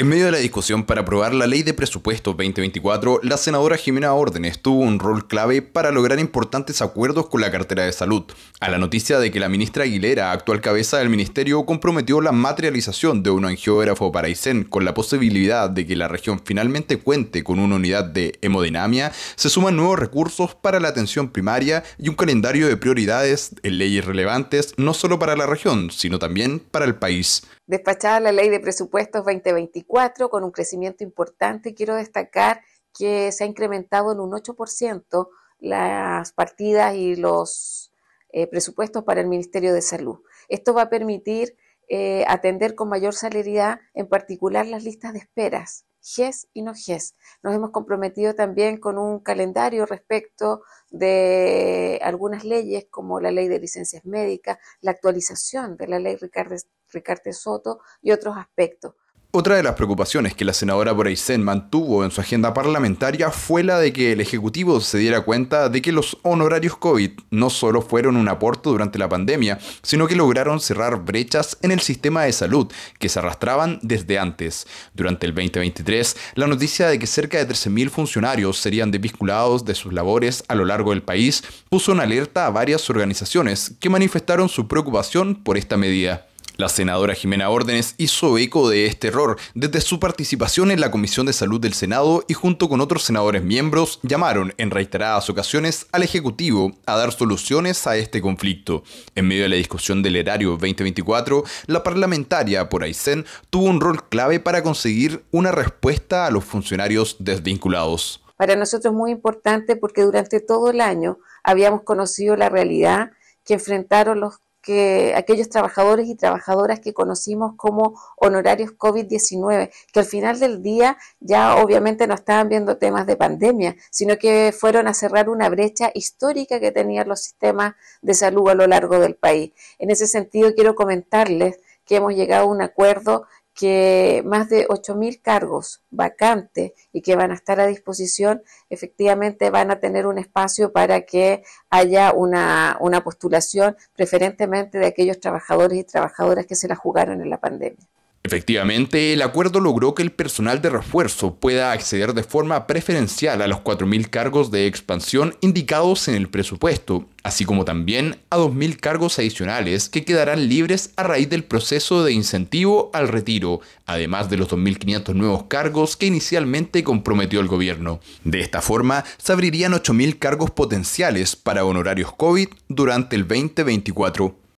En medio de la discusión para aprobar la ley de presupuesto 2024, la senadora Jimena Órdenes tuvo un rol clave para lograr importantes acuerdos con la cartera de salud. A la noticia de que la ministra Aguilera, actual cabeza del ministerio, comprometió la materialización de un angiógrafo para Aysén con la posibilidad de que la región finalmente cuente con una unidad de hemodinamia, se suman nuevos recursos para la atención primaria y un calendario de prioridades en leyes relevantes no solo para la región, sino también para el país. Despachada la ley de presupuestos 2024 Cuatro, con un crecimiento importante. Quiero destacar que se ha incrementado en un 8% las partidas y los eh, presupuestos para el Ministerio de Salud. Esto va a permitir eh, atender con mayor celeridad, en particular las listas de esperas, GES y no GES. Nos hemos comprometido también con un calendario respecto de algunas leyes como la ley de licencias médicas, la actualización de la ley Ricardo Soto y otros aspectos. Otra de las preocupaciones que la senadora Boreisen mantuvo en su agenda parlamentaria fue la de que el Ejecutivo se diera cuenta de que los honorarios COVID no solo fueron un aporte durante la pandemia, sino que lograron cerrar brechas en el sistema de salud que se arrastraban desde antes. Durante el 2023, la noticia de que cerca de 13.000 funcionarios serían desvinculados de sus labores a lo largo del país puso en alerta a varias organizaciones que manifestaron su preocupación por esta medida. La senadora Jimena Órdenes hizo eco de este error desde su participación en la Comisión de Salud del Senado y junto con otros senadores miembros llamaron en reiteradas ocasiones al Ejecutivo a dar soluciones a este conflicto. En medio de la discusión del erario 2024, la parlamentaria por Aysén tuvo un rol clave para conseguir una respuesta a los funcionarios desvinculados. Para nosotros es muy importante porque durante todo el año habíamos conocido la realidad que enfrentaron los que aquellos trabajadores y trabajadoras que conocimos como honorarios COVID-19, que al final del día ya obviamente no estaban viendo temas de pandemia, sino que fueron a cerrar una brecha histórica que tenían los sistemas de salud a lo largo del país. En ese sentido, quiero comentarles que hemos llegado a un acuerdo que más de 8.000 cargos vacantes y que van a estar a disposición, efectivamente van a tener un espacio para que haya una, una postulación preferentemente de aquellos trabajadores y trabajadoras que se la jugaron en la pandemia. Efectivamente, el acuerdo logró que el personal de refuerzo pueda acceder de forma preferencial a los 4.000 cargos de expansión indicados en el presupuesto, así como también a 2.000 cargos adicionales que quedarán libres a raíz del proceso de incentivo al retiro, además de los 2.500 nuevos cargos que inicialmente comprometió el gobierno. De esta forma, se abrirían 8.000 cargos potenciales para honorarios COVID durante el 2024.